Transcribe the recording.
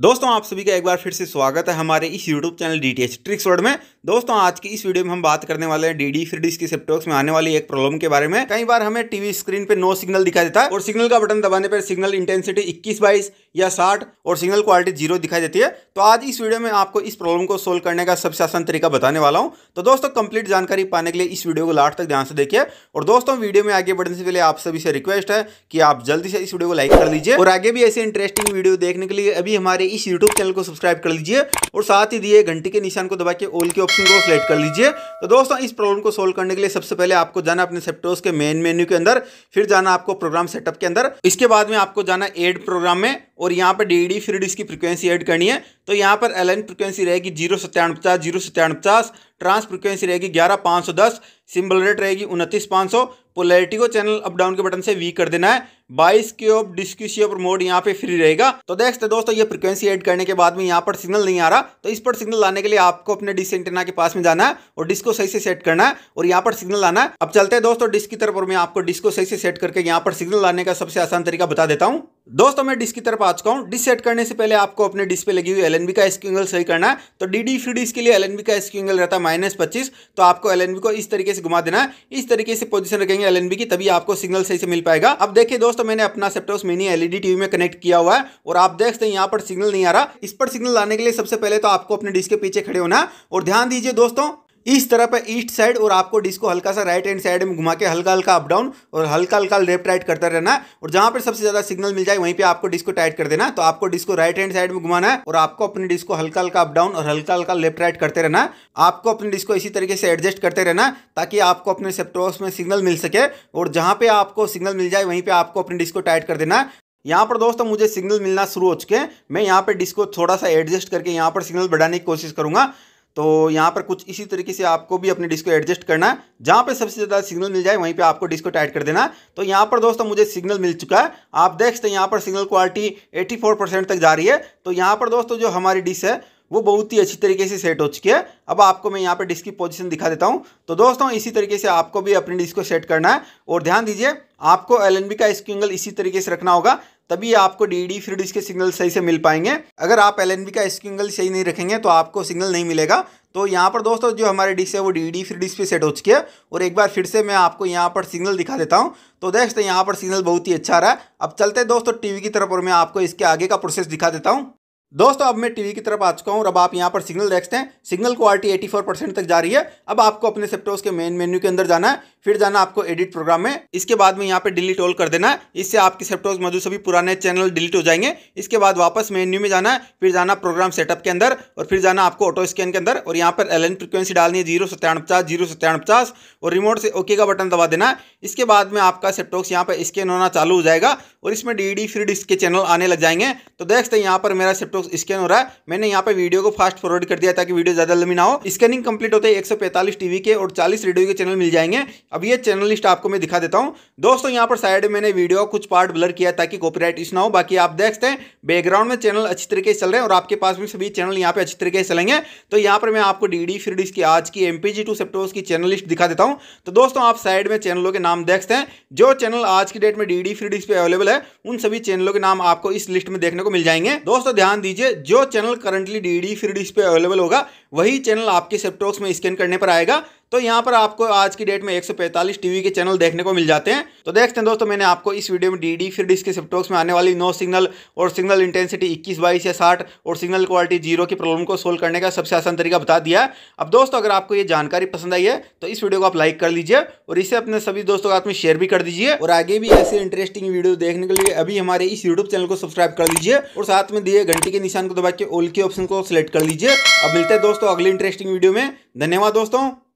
दोस्तों आप सभी का एक बार फिर से स्वागत है हमारे इस YouTube channel D tricks word में दोस्तों आज की इस वीडियो में हम बात करने वाले हैं डीडी डिस्क डी सेप्टॉक्स में आने वाली एक प्रॉब्लम के बारे में कई बार हमें टीवी स्क्रीन पे नो सिग्नल दिखाई देता है और सिग्नल का बटन दबाने पर सिग्नल इंटेंसिटी 21 बाईस या 60 और सिग्नल क्वालिटी जीरो दिखाई देती है तो आज इस वीडियो में आपको इस प्रॉब्लम को सोल्व करने का सबसे आसान तरीका बताने वाला हूँ तो दोस्तों कंप्लीट जानकारी पाने के लिए इस वीडियो को लास्ट तक ध्यान से देखिए और दोस्तों वीडियो में आगे बढ़ने से पहले आप सभी से रिक्वेस्ट है कि आप जल्दी से इस वीडियो को लाइक कर लीजिए और आगे भी ऐसे इंटरेस्टिंग वीडियो देखने के लिए अभी हमारे इस यूट्यूब चैनल को सब्सक्राइब कर लीजिए और साथ ही दिए घंटे के निशान को दबा के ओल के ऑप्शन को सिलेक्ट कर लीजिए तो दोस्तों इस प्रॉब्लम को सोल्व करने के लिए सबसे पहले आपको जाना अपने सेप्टोस के मेन मेन्यू के अंदर फिर जाना आपको प्रोग्राम सेटअप के अंदर इसके बाद में आपको जाना एड प्रोग्राम में और यहाँ पर डी डी फ्रीड इसकी फ्रिक्वेंसी एड करनी है तो यहाँ पर एलाइन फ्रिक्वेंसी रहेगी जीरो सत्तावन पचास जीरो सत्तावन पचास ट्रांस फ्रिक्वेंसी रहेगी ग्यारह पाँच सौ दस सिम्बल रेट रहेगी उनतीस पाँच सौ पोलैरिटी को चैनल अप डाउन के बटन से वीक कर देना है बाइस के ऑफ डिस्क्यूसी ऑफ मोड यहाँ पे फ्री रहेगा तो देख सकते दोस्तों ये फ्रिक्वेंसी ऐड करने के बाद में यहाँ पर सिग्नल नहीं आ रहा तो इस पर सिग्नल लाने के लिए आपको अपने डिस एंटेना के पास में जाना है और डिस्क को सही से सेट करना है और यहाँ पर सिग्नल लाना है अब चलते हैं दोस्तों डिस्क की तरफ और मैं आपको डिस्क को सही से सेट करके यहाँ पर सिग्नल लाने का सबसे आसान तरीका बता देता हूँ दोस्तों मैं डिस्क की तरफ आ चुका हूँ डिस सेट करने से पहले आपको अपने डिस्क पे लगी हुई एल का एसक्यूएल सही करना है तो डी डी फ्री डिस्क के लिए एल का एसक्यूएल रहता है माइनस पच्चीस तो आपको एल को इस तरीके से घुमा देना है इस तरीके से पोजीशन रखेंगे एल की तभी आपको सिग्नल सही से मिल पाएगा अब देखिए दोस्तों मैंने अपना सेप्टोस मिनी एलईडी टीवी में कनेक्ट किया हुआ है और आप देख सकते हैं यहाँ पर सिग्नल नहीं आ रहा इस पर सिग्नल लाने के लिए सबसे पहले तो आपको अपने डिस्क के पीछे खड़े होना और ध्यान दीजिए दोस्तों इस तरह पर ईस्ट साइड और आपको डिस्को हल्का सा राइट हैंड साइड में घुमा के हल्का हल्का अप डाउन और हल्का हल्का लेफ्ट राइट करता रहना है और जहां पर सबसे ज्यादा सिग्नल मिल जाए वहीं पे आपको डिस्को टाइट कर देना तो आपको डिस्को राइट हैंड साइड में घुमाना है और आपको अपने डिस्को हल्का हल्का अप डाउन और हल्का हल्का लेफ्ट राइट करते रहना आपको अपने डिस्को इसी तरीके से एडजस्ट करते रहना ताकि आपको अपने सेप्टोस में सिग्नल मिल सके और जहां पर आपको सिग्नल मिल जाए वहीं पर आपको अपने डिस्को टाइट कर देना यहाँ पर दोस्तों मुझे सिग्नल मिलना शुरू हो चुके हैं मैं यहाँ पर डिस्को थोड़ा सा एडजस्ट करके यहाँ पर सिग्नल बढ़ाने की कोशिश करूंगा तो यहाँ पर कुछ इसी तरीके से आपको भी अपने डिस्क को एडजस्ट करना है जहाँ पर सबसे ज़्यादा सिग्नल मिल जाए वहीं पे आपको डिस्क को टाइट कर देना तो यहाँ पर दोस्तों मुझे सिग्नल मिल चुका है आप देख सकते हैं यहाँ पर सिग्नल क्वालिटी 84 परसेंट तक जा रही है तो यहाँ पर दोस्तों जो हमारी डिस्क है वो बहुत ही अच्छी तरीके से सेट हो चुकी है अब आपको मैं यहाँ पर डिस्क की पोजिशन दिखा देता हूँ तो दोस्तों इसी तरीके से आपको भी अपनी डिस्क को सेट करना है और ध्यान दीजिए आपको एल का स्क्यू एंगल इसी तरीके से रखना होगा तभी आपको डी डी फिर इसके सिग्नल सही से मिल पाएंगे अगर आप एल का सिग्नल सही नहीं रखेंगे तो आपको सिग्नल नहीं मिलेगा तो यहाँ पर दोस्तों जो हमारी डिश है वो डी डी फिर डिश पे सेट हो चुकी है और एक बार फिर से मैं आपको यहाँ पर सिग्नल दिखा देता हूँ तो देख सकते यहाँ पर सिग्नल बहुत ही अच्छा रहा है अब चलते हैं दोस्तों टीवी की तरफ और मैं आपको इसके आगे का प्रोसेस दिखा देता हूँ दोस्तों अब मैं टीवी की तरफ आ चुका हूँ और अब आप यहाँ पर सिग्नल देखते हैं सिग्नल क्वालिटी 84 परसेंट तक जा रही है अब आपको अपने सेप्टोस के मेन मेन्यू के अंदर जाना है फिर जाना आपको एडिट प्रोग्राम में इसके बाद में यहाँ पे डिलीट ऑल कर देना है इससे आपके सेप्टॉक्स मधु सभी पुराने चैनल डिलीट हो जाएंगे इसके बाद वापस मेन्यू में जाना है फिर जाना प्रोग्राम सेटअप के अंदर और फिर जाना आपको ऑटो स्कैन के अंदर और यहाँ पर एल फ्रीक्वेंसी डालनी है जीरो सत्यान पचास जीरो सत्यान पचास और रिमोट से ओके का बटन दबा देना है इसके बाद में आपका सेप्टॉक्स यहाँ पर स्कैन होना चालू हो जाएगा और इसमें डी फ्री डिस्क के चैनल आने लग जाएंगे तो देखते हैं यहाँ पर मेरा सेप्टॉक्स स्कैन हो रहा है मैंने यहाँ पर वीडियो को फास्ट फॉरवर्ड कर दिया ताकि वीडियो ज़्यादा लंबी ना हो स्कैनिंग कंप्लीट होते ही एक के और चालीस रेडियो के चैनल मिल जाएंगे अब ये चैनल लिस्ट आपको मैं दिखा देता हूँ दोस्तों यहाँ पर साइड में मैंने वीडियो कुछ पार्ट ब्लर किया ताकि कॉपीराइट इश ना हो बाकी आप देखते हैं बैकग्राउंड में चैनल अच्छी तरीके से चल रहे हैं और आपके पास भी सभी चैनल यहाँ पे अच्छी तरीके से चलेंगे तो यहाँ पर मैं आपको डी डी फिर की आज की एम पी जी की चैनल लिस्ट दिखा देता हूँ तो दोस्तों आप साइड में चैनलों के नाम देखते हैं जो चैनल आज की डेट में डी डी फिर पे अवेलेबल है उन सभी चैनलों के नाम आपको इस लिस्ट में देखने को मिल जाएंगे दोस्तों ध्यान दीजिए जो चैनल करंटली डी डी फिर पे अवेलेबल होगा वही चैनल आपके सेप्टोक्स में स्कैन करने पर आएगा तो यहाँ पर आपको आज की डेट में 145 टीवी के चैनल देखने को मिल जाते हैं तो देखते हैं दोस्तों मैंने आपको इस वीडियो में डीडी फिर के सिप्टॉक्स में आने वाली नो सिग्नल और सिग्नल इंटेंसिटी इक्कीस बाईस या साठ और सिग्नल क्वालिटी जीरो की प्रॉब्लम को सोल्व करने का सबसे आसान तरीका बता दिया है अब दोस्तों अगर आपको ये जानकारी पसंद आई है तो इस वीडियो को आप लाइक कर लीजिए और इसे अपने सभी दोस्तों के साथ में शेयर भी कर दीजिए और आगे भी ऐसे इंटरेस्टिंग वीडियो देखने के लिए अभी हमारे इस यूट्यूब चैनल को सब्सक्राइब कर लीजिए और साथ में दिए घंटी के निशान को दबा के ओल के ऑप्शन को सिलेक्ट कर लीजिए अब मिलते हैं दोस्तों अगले इंटरेस्टिंग वीडियो में धन्यवाद दोस्तों